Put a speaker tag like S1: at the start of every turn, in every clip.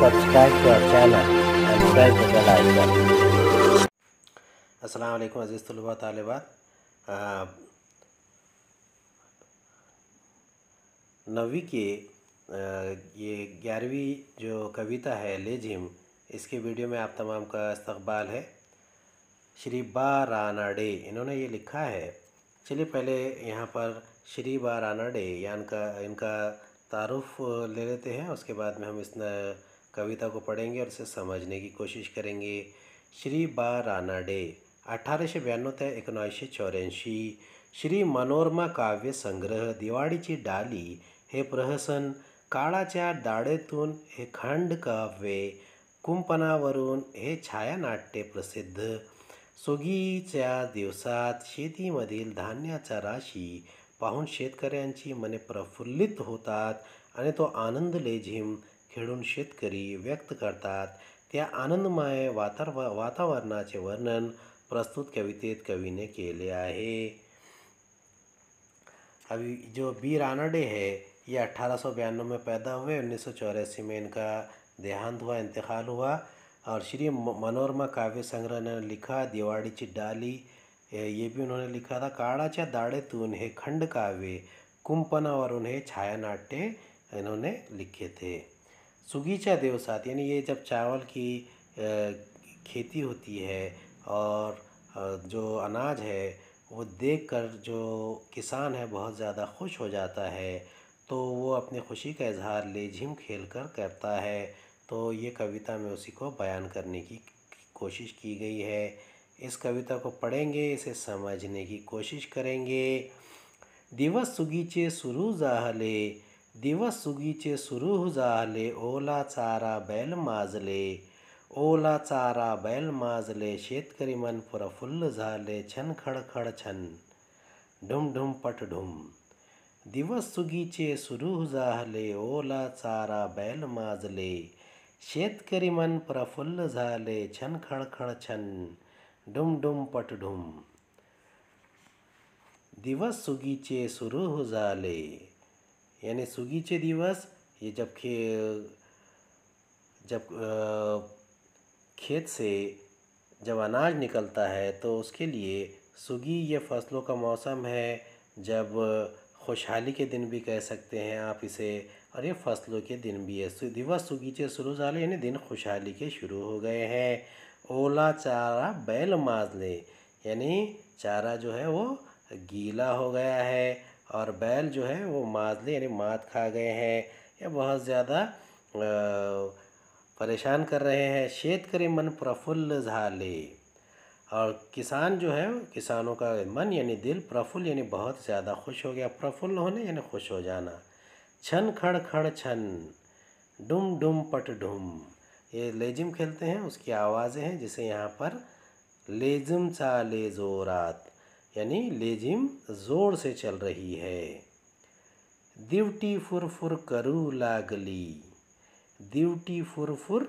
S1: subscribe to our channel and press the bell icon. अज़ीज़ तलबा तलबात नवी के uh, ये ग्यारहवीं जो कविता है लेजिम इसके वीडियो में आप तमाम का इस्तबाल है श्री बा रानाडे इन्होंने ये लिखा है चलिए पहले यहाँ पर श्री बा रानाडे या इनका इनका तारुफ uh, ले लेते हैं उसके बाद में हम इस uh, कविता को पढ़ेंगे और इसे समझने की कोशिश करेंगे श्री बा राना डे अठारह सौ बयानवे तय इकनौशे चौरासी श्री मनोरमा काव्य संग्रह दिवाळीची डाली हे प्रहसन काळाच्या दाढेतून हे खंडकाव्ये कुंपणावरून हे छायानाट्य प्रसिद्ध सुगी दिवसात शेतीमधील धान्याचा राशी पाहून शेतकऱ्यांची मने प्रफुल्लित होता आणि तो आनंद ले लेझिम खेळून शेतकरी व्यक्त करता त्या आनंदमय वातार वातावरणाचे वर्णन प्रस्तुत कवितेत ने के लिए अभी जो बी रानडे है ये अट्ठारह में पैदा हुए उन्नीस में इनका देहांत हुआ इंतकाल हुआ और श्री मनोरमा काव्य संग्रह ने लिखा ची डाली ये भी उन्होंने लिखा था काड़ा चा दाड़े दाढेतून उन्हें खंड काव्य कुंपना और उन्हें छाया नाट्य इन्होंने लिखे थे सुगीचा देवसात यानी ये जब चावल की खेती होती है और जो अनाज है वो देखकर जो किसान है बहुत ज़्यादा खुश हो जाता है तो वो अपनी खुशी का इजहार लेझिम खेल कर करता है तो ये कविता में उसी को बयान करने की कोशिश की गई है इस कविता को पढ़ेंगे इसे समझने की कोशिश करेंगे दिवस सुगीचे सुरू जाहले दिवस सुगीचे सुरू झाले ओला चारा बैल माजले ओला चारा बैल माजले शेतकरी मन प्रफुल्ल झाले छन खडखड छन पट ढुम दिवस सुगीचे सुरू झाले ओला चारा बैल माजले शेतकरी मन प्रफुल्ल झाले छन खडखड छन पट ढुम दिवस सुगीचे सुरू झाले यानी सुगीचे दिवस ये जब खे जब खेत से जब अनाज निकलता है तो उसके लिए सुगी ये फसलों का मौसम है जब खुशहाली के दिन भी कह सकते हैं आप इसे और ये फसलों के दिन भी है दिवस सुगीचे शुरू जाले यानी दिन खुशहाली के शुरू हो गए हैं ओला चारा बैल माजले यानी चारा जो है वो गीला हो गया है और बैल जो है वो माजले यानी मात खा गए हैं या बहुत ज़्यादा परेशान कर रहे हैं शेत करे मन प्रफुल्ल झाले और किसान जो है किसानों का मन यानी दिल प्रफुल्ल यानी बहुत ज़्यादा खुश हो गया प्रफुल्ल होने यानी खुश हो जाना छन खड़ खड़ छन डुम डुम पट डुम ये लेजिम खेलते हैं उसकी आवाज़ें हैं जिसे यहाँ पर लेजम चा ले रात यानी लेजिम ज़ोर से चल रही है दिवटी फुरफुर करू लागली दिवटी फुरफुर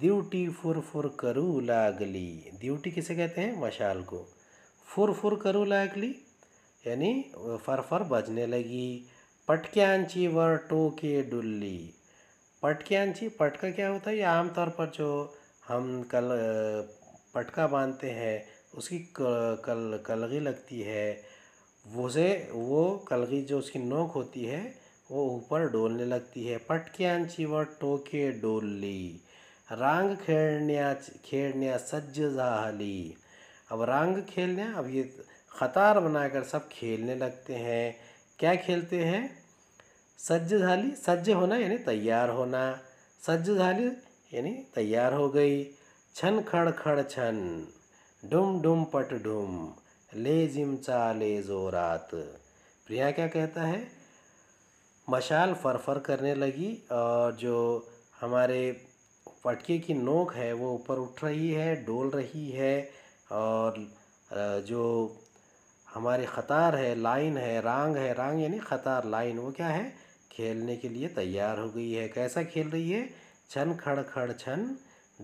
S1: दिवटी फुरफुर करू लागली दिवटी किसे कहते हैं मशाल को फुरफुर करू लागली यानी फर बजने लगी पटक्यांची वर टोके डुल्ली पटक्यांची पटका क्या होता है ये आमतौर पर जो हम कल पटका बांधते हैं उसकी कल कलगी लगती है उसे वो कलगी जो उसकी नोक होती है वो ऊपर डोलने लगती है व टोके डोल ली रंग खेड़ने खेड़िया सज्ज जाहली अब रांग खेलने अब ये ख़तार बनाकर सब खेलने लगते हैं क्या खेलते हैं सज्ज झाली सज्ज होना यानी तैयार होना सज्ज झाली यानी तैयार हो गई छन खड़ खड़ छन डुम डुम पट डुम ले जिमचा ले जो रात प्रिया क्या कहता है मशाल फरफर करने लगी और जो हमारे पटके की नोक है वो ऊपर उठ रही है डोल रही है और जो हमारी ख़तार है लाइन है रांग है रांग यानी ख़तार लाइन वो क्या है खेलने के लिए तैयार हो गई है कैसा खेल रही है छन खड़ खड़ छन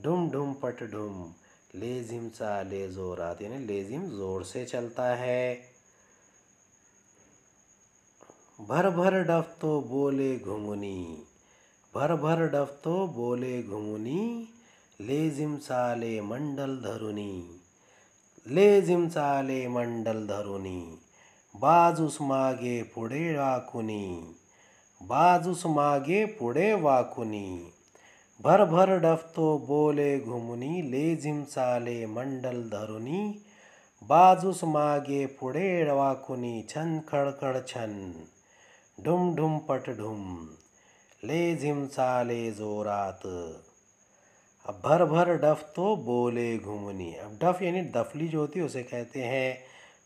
S1: डुम डुम पट डुम लेजिम सा लेजोरात यानी लेजिम ज़ोर से चलता है भर भर डफ तो बोले घुमनी भर भर डफ तो बोले ले लेजिम साले मंडल धरुनी लेजिम साले मंडल धरुनी बाजूस मागे पुढे वाकुनी बाजूस मागे पुढे वाकुनी भर भर तो बोले घुमुनी ले ले मंडल धरुनी बाजुस मागे पुढे डवाकुनी छन खडखड छन ढुम ढुम ढुम ले झिम्साले जोरात अब भर भर डफ तो बोले घुमनी अब डफ यानी डफली जो होती है उसे कहते हैं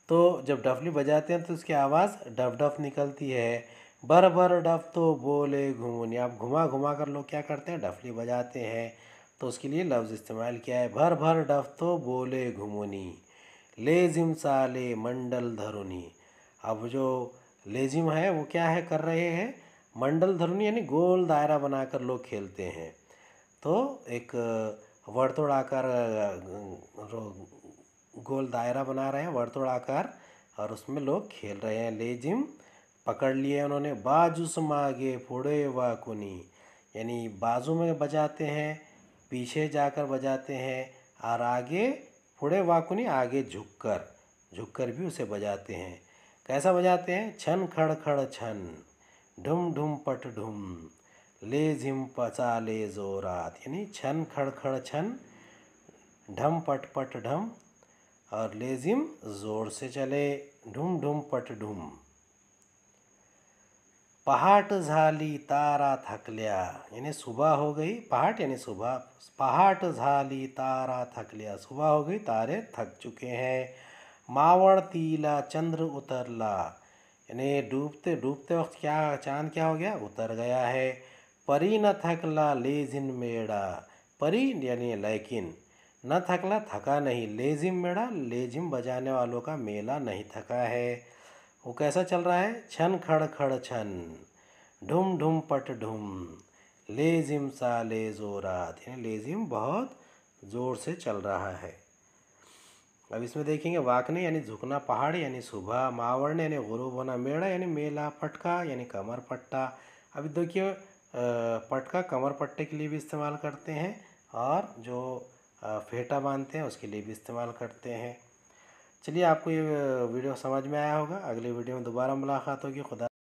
S1: तो जब डफली बजाते हैं तो उसकी आवाज़ डफ डफ निकलती है बर बर डफ तो बोले घुमनी आप घुमा घुमा कर लोग क्या करते हैं डफली बजाते हैं तो उसके लिए लफ्ज़ इस्तेमाल किया है भर भर डफ तो बोले घुमनी लेजिम साले मंडल धरुनी अब जो लेजिम है वो क्या है कर रहे हैं मंडल धरुनी यानी गोल दायरा बनाकर लोग खेलते हैं तो एक वर्तोड़ आकर गोल दायरा बना रहे हैं आकर और उसमें लोग खेल रहे हैं लेजिम पकड़ लिए उन्होंने बाजू मागे फोड़े वा कुनी यानी बाजू में बजाते हैं पीछे जाकर बजाते हैं और आगे फोड़े वाकुनी आगे झुककर झुककर भी उसे बजाते हैं कैसा बजाते हैं छन खड़ खड़ छन ढुम ढुम पट ढुम ले झिम पचा ले जोरात यानी छन खड़ खड़ छन ढम पट पट ढम और लेजिम ज़ोर से चले ढूम ढूम पट ढूम पहाट झाली तारा थकल्या यानी सुबह हो गई पहाट यानी सुबह पहाट झाली तारा थकल्या सुबह हो गई तारे थक चुके हैं मावण तीला चंद्र उतरला यानी डूबते डूबते वक्त क्या चांद क्या हो गया उतर गया है परी न थकला लेजिन मेड़ा परी यानी लेकिन न थकला थका नहीं लेजिम मेड़ा लेजिम बजाने वालों का मेला नहीं थका है वो कैसा चल रहा है छन खड़ खड़ छन ढुम ढुम पट ढुम लेजिम सा ले जोरात यानी लेजिम बहुत ज़ोर से चल रहा है अब इसमें देखेंगे वाकने यानी झुकना पहाड़ यानी सुबह मावड़ने यानी गुरूब होना मेड़ा यानी मेला पटका यानी कमर पट्टा अभी देखिए पटका कमर पट्टे के लिए भी इस्तेमाल करते हैं और जो फेटा बांधते हैं उसके लिए भी इस्तेमाल करते हैं चलिए आपको ये वीडियो समझ में आया होगा अगले वीडियो में दोबारा मुलाकात होगी खुदा